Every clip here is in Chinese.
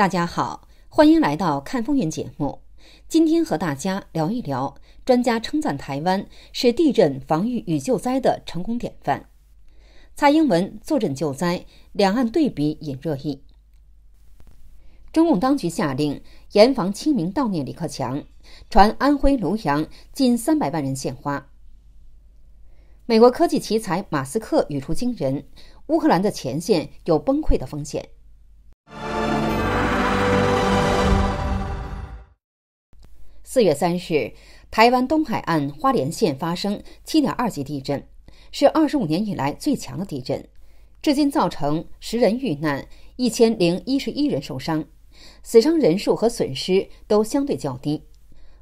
大家好，欢迎来到看风云节目。今天和大家聊一聊，专家称赞台湾是地震防御与救灾的成功典范。蔡英文坐镇救灾，两岸对比引热议。中共当局下令严防清明悼念李克强，传安徽庐阳近三百万人献花。美国科技奇才马斯克语出惊人，乌克兰的前线有崩溃的风险。四月三日，台湾东海岸花莲县发生七点二级地震，是二十五年以来最强的地震。至今造成十人遇难，一千零一十一人受伤，死伤人数和损失都相对较低。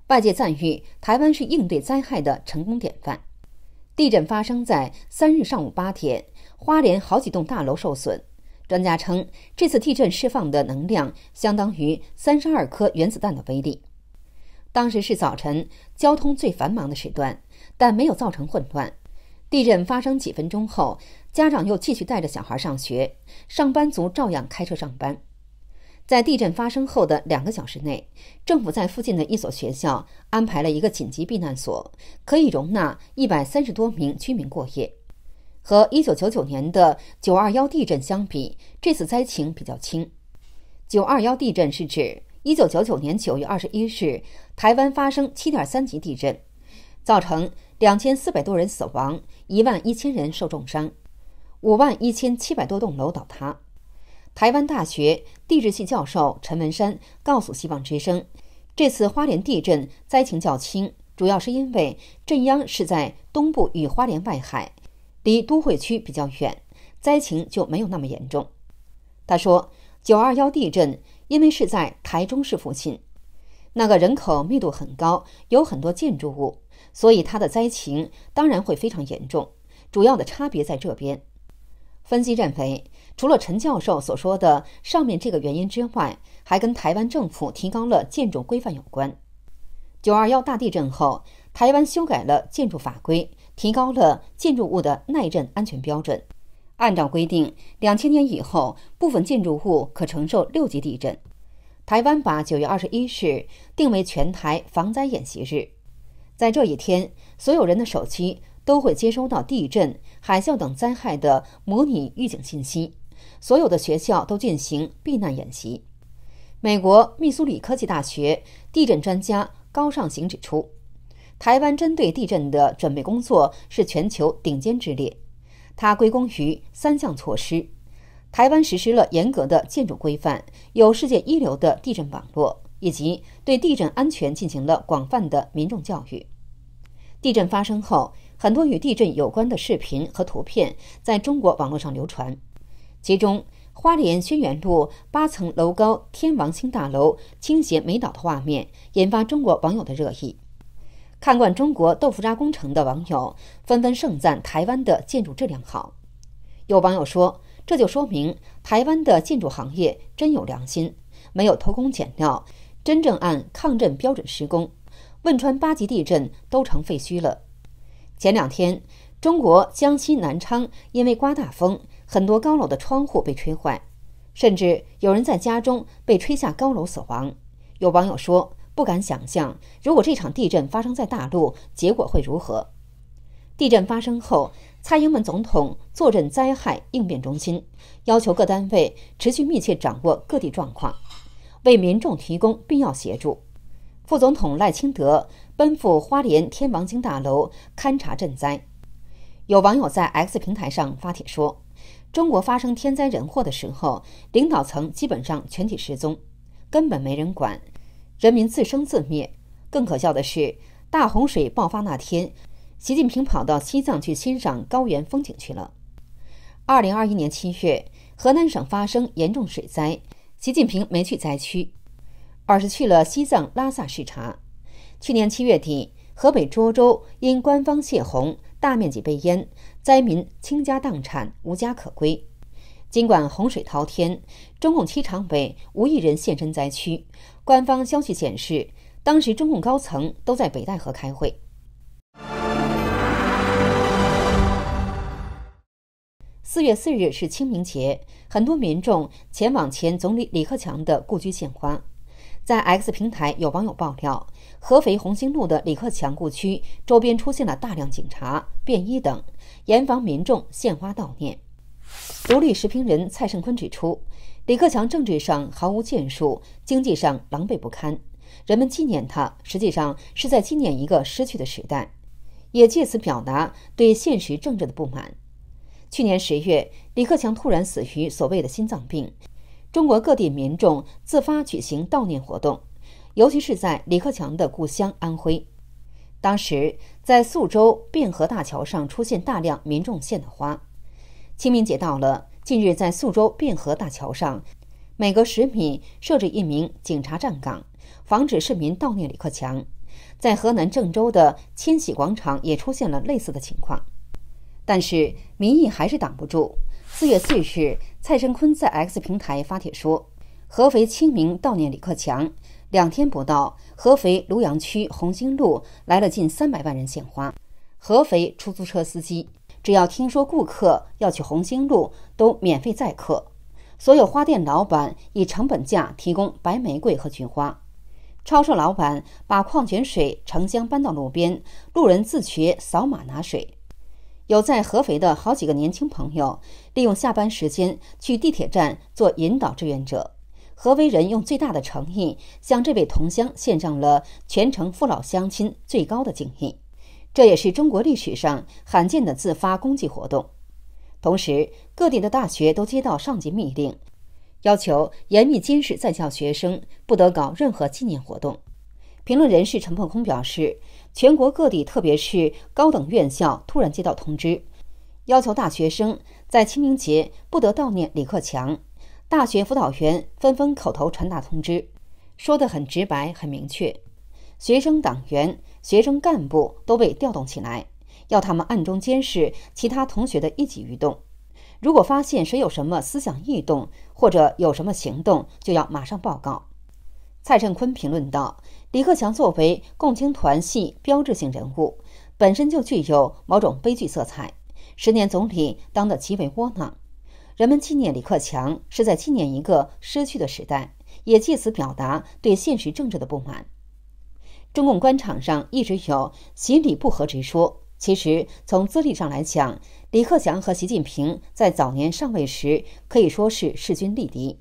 外界赞誉台湾是应对灾害的成功典范。地震发生在三日上午八点，花莲好几栋大楼受损。专家称，这次地震释放的能量相当于三十二颗原子弹的威力。当时是早晨，交通最繁忙的时段，但没有造成混乱。地震发生几分钟后，家长又继续带着小孩上学，上班族照样开车上班。在地震发生后的两个小时内，政府在附近的一所学校安排了一个紧急避难所，可以容纳一百三十多名居民过夜。和一九九九年的九二幺地震相比，这次灾情比较轻。九二幺地震是指。一九九九年九月二十一日，台湾发生七点三级地震，造成两千四百多人死亡，一万一千人受重伤，五万一千七百多栋楼倒塌。台湾大学地质系教授陈文山告诉《希望之声》，这次花莲地震灾情较轻，主要是因为震央是在东部与花莲外海，离都会区比较远，灾情就没有那么严重。他说：“九二幺地震。”因为是在台中市附近，那个人口密度很高，有很多建筑物，所以它的灾情当然会非常严重。主要的差别在这边，分析认为，除了陈教授所说的上面这个原因之外，还跟台湾政府提高了建筑规范有关。九二幺大地震后，台湾修改了建筑法规，提高了建筑物的耐震安全标准。按照规定，两千年以后，部分建筑物可承受六级地震。台湾把九月二十一日定为全台防灾演习日，在这一天，所有人的手机都会接收到地震、海啸等灾害的模拟预警信息，所有的学校都进行避难演习。美国密苏里科技大学地震专家高尚行指出，台湾针对地震的准备工作是全球顶尖之列。它归功于三项措施：台湾实施了严格的建筑规范，有世界一流的地震网络，以及对地震安全进行了广泛的民众教育。地震发生后，很多与地震有关的视频和图片在中国网络上流传，其中花莲轩辕路八层楼高天王星大楼倾斜没倒的画面，引发中国网友的热议。看惯中国豆腐渣工程的网友纷纷盛赞台湾的建筑质量好。有网友说：“这就说明台湾的建筑行业真有良心，没有偷工减料，真正按抗震标准施工。汶川八级地震都成废墟了。”前两天，中国江西南昌因为刮大风，很多高楼的窗户被吹坏，甚至有人在家中被吹下高楼死亡。有网友说。不敢想象，如果这场地震发生在大陆，结果会如何？地震发生后，蔡英文总统坐镇灾害应变中心，要求各单位持续密切掌握各地状况，为民众提供必要协助。副总统赖清德奔赴花莲天王星大楼勘察赈灾。有网友在 X 平台上发帖说：“中国发生天灾人祸的时候，领导层基本上全体失踪，根本没人管。”人民自生自灭。更可笑的是，大洪水爆发那天，习近平跑到西藏去欣赏高原风景去了。二零二一年七月，河南省发生严重水灾，习近平没去灾区，而是去了西藏拉萨视察。去年七月底，河北涿州因官方泄洪，大面积被淹，灾民倾家荡产，无家可归。尽管洪水滔天，中共七常委无一人现身灾区。官方消息显示，当时中共高层都在北戴河开会。四月四日是清明节，很多民众前往前总理李克强的故居献花。在 X 平台，有网友爆料，合肥红星路的李克强故居周边出现了大量警察、便衣等，严防民众献花悼念。独立时评人蔡盛坤指出，李克强政治上毫无建树，经济上狼狈不堪。人们纪念他，实际上是在纪念一个失去的时代，也借此表达对现实政治的不满。去年十月，李克强突然死于所谓的心脏病，中国各地民众自发举行悼念活动，尤其是在李克强的故乡安徽。当时，在宿州汴河大桥上出现大量民众献的花。清明节到了，近日在宿州汴河大桥上，每隔十米设置一名警察站岗，防止市民悼念李克强。在河南郑州的千禧广场也出现了类似的情况，但是民意还是挡不住。四月四日，蔡申坤在 X 平台发帖说：“合肥清明悼念李克强，两天不到，合肥庐阳区红星路来了近三百万人献花。”合肥出租车司机。只要听说顾客要去红星路，都免费载客。所有花店老板以成本价提供白玫瑰和菊花。超市老板把矿泉水成箱搬到路边，路人自觉扫码拿水。有在合肥的好几个年轻朋友利用下班时间去地铁站做引导志愿者。合肥人用最大的诚意向这位同乡献上了全城父老乡亲最高的敬意。这也是中国历史上罕见的自发公祭活动。同时，各地的大学都接到上级密令，要求严密监视在校学生，不得搞任何纪念活动。评论人士陈鹏空表示，全国各地特别是高等院校突然接到通知，要求大学生在清明节不得悼念李克强。大学辅导员纷纷口头传达通知，说得很直白，很明确。学生党员、学生干部都被调动起来，要他们暗中监视其他同学的一举一动。如果发现谁有什么思想异动或者有什么行动，就要马上报告。蔡振坤评论道：“李克强作为共青团系标志性人物，本身就具有某种悲剧色彩。十年总理当得极为窝囊。人们纪念李克强，是在纪念一个失去的时代，也借此表达对现实政治的不满。”中共官场上一直有“习李不和”之说。其实从资历上来讲，李克强和习近平在早年上位时可以说是势均力敌。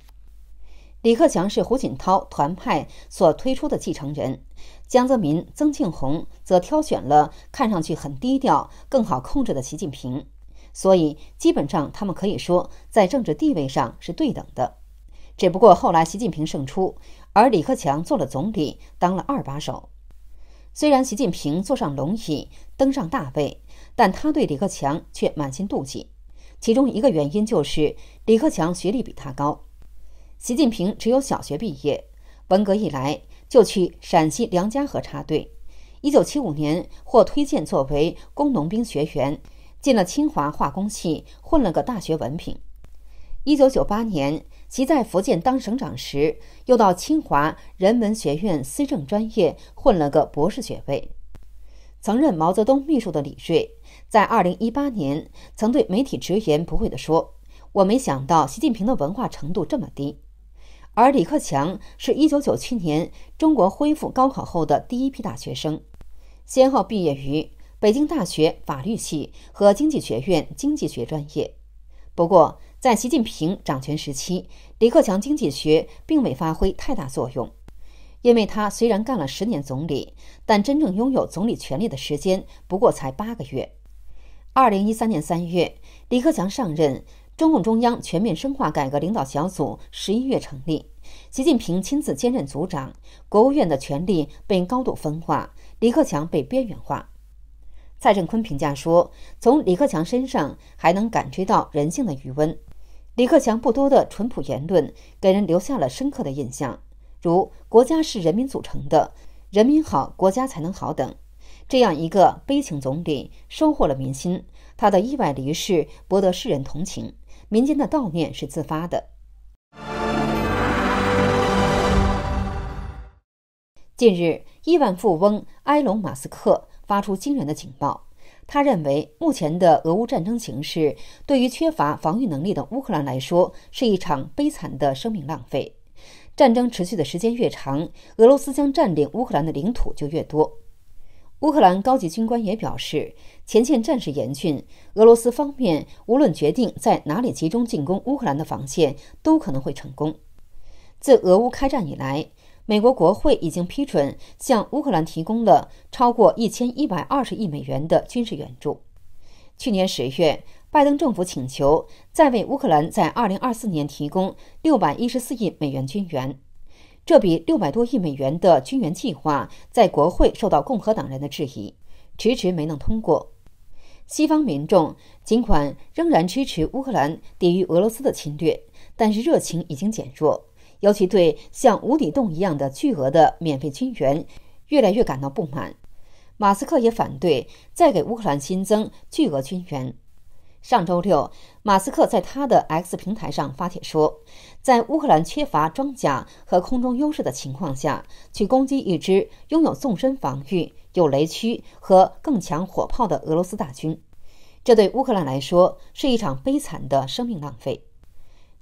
李克强是胡锦涛团派所推出的继承人，江泽民、曾庆红则挑选了看上去很低调、更好控制的习近平。所以基本上他们可以说在政治地位上是对等的。只不过后来习近平胜出，而李克强做了总理，当了二把手。虽然习近平坐上龙椅登上大位，但他对李克强却满心妒忌。其中一个原因就是李克强学历比他高。习近平只有小学毕业，文革以来就去陕西梁家河插队，一九七五年获推荐作为工农兵学员进了清华化工系，混了个大学文凭。一九九八年。其在福建当省长时，又到清华人文学院思政专业混了个博士学位。曾任毛泽东秘书的李瑞，在二零一八年曾对媒体直言不讳地说：“我没想到习近平的文化程度这么低。”而李克强是一九九七年中国恢复高考后的第一批大学生，先后毕业于北京大学法律系和经济学院经济学专业。不过，在习近平掌权时期，李克强经济学并未发挥太大作用，因为他虽然干了十年总理，但真正拥有总理权力的时间不过才八个月。二零一三年三月，李克强上任，中共中央全面深化改革领导小组十一月成立，习近平亲自兼任组长，国务院的权力被高度分化，李克强被边缘化。蔡振坤评价说：“从李克强身上还能感觉到人性的余温。李克强不多的淳朴言论给人留下了深刻的印象，如‘国家是人民组成的，人民好，国家才能好’等。这样一个悲情总理收获了民心，他的意外离世博得世人同情，民间的悼念是自发的。”近日，亿万富翁埃隆·马斯克。发出惊人的警报。他认为，目前的俄乌战争形势对于缺乏防御能力的乌克兰来说，是一场悲惨的生命浪费。战争持续的时间越长，俄罗斯将占领乌克兰的领土就越多。乌克兰高级军官也表示，前线战事严峻，俄罗斯方面无论决定在哪里集中进攻乌克兰的防线，都可能会成功。自俄乌开战以来，美国国会已经批准向乌克兰提供了超过一千一百二十亿美元的军事援助。去年十月，拜登政府请求再为乌克兰在二零二四年提供六百一十四亿美元军援。这笔六百多亿美元的军援计划在国会受到共和党人的质疑，迟迟没能通过。西方民众尽管仍然支持乌克兰抵御俄罗斯的侵略，但是热情已经减弱。尤其对像无底洞一样的巨额的免费军援，越来越感到不满。马斯克也反对再给乌克兰新增巨额军援。上周六，马斯克在他的 X 平台上发帖说，在乌克兰缺乏装甲和空中优势的情况下，去攻击一支拥有纵深防御、有雷区和更强火炮的俄罗斯大军，这对乌克兰来说是一场悲惨的生命浪费。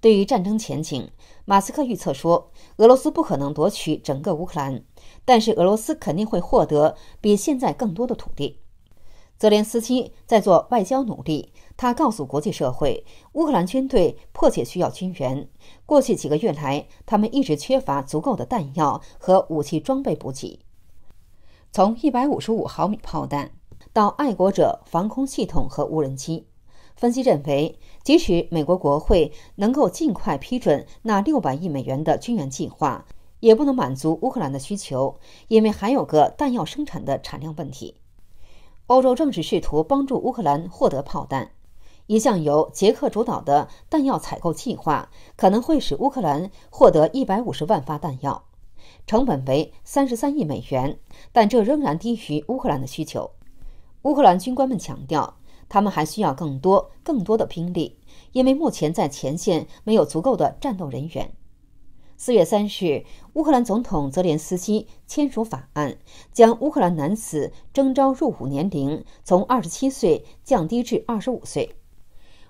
对于战争前景，马斯克预测说，俄罗斯不可能夺取整个乌克兰，但是俄罗斯肯定会获得比现在更多的土地。泽连斯基在做外交努力，他告诉国际社会，乌克兰军队迫切需要军援。过去几个月来，他们一直缺乏足够的弹药和武器装备补给，从155毫米炮弹到爱国者防空系统和无人机。分析认为，即使美国国会能够尽快批准那六百亿美元的军援计划，也不能满足乌克兰的需求，因为还有个弹药生产的产量问题。欧洲正是试图帮助乌克兰获得炮弹，一项由捷克主导的弹药采购计划可能会使乌克兰获得一百五十万发弹药，成本为三十三亿美元，但这仍然低于乌克兰的需求。乌克兰军官们强调。他们还需要更多、更多的兵力，因为目前在前线没有足够的战斗人员。四月三日，乌克兰总统泽连斯基签署法案，将乌克兰男子征召入伍年龄从二十七岁降低至二十五岁。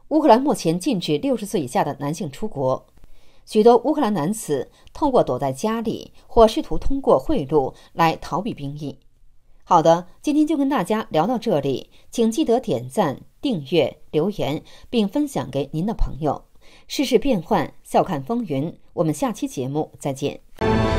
乌克兰目前禁止六十岁以下的男性出国，许多乌克兰男子通过躲在家里或试图通过贿赂来逃避兵役。好的，今天就跟大家聊到这里，请记得点赞、订阅、留言，并分享给您的朋友。世事变幻，笑看风云。我们下期节目再见。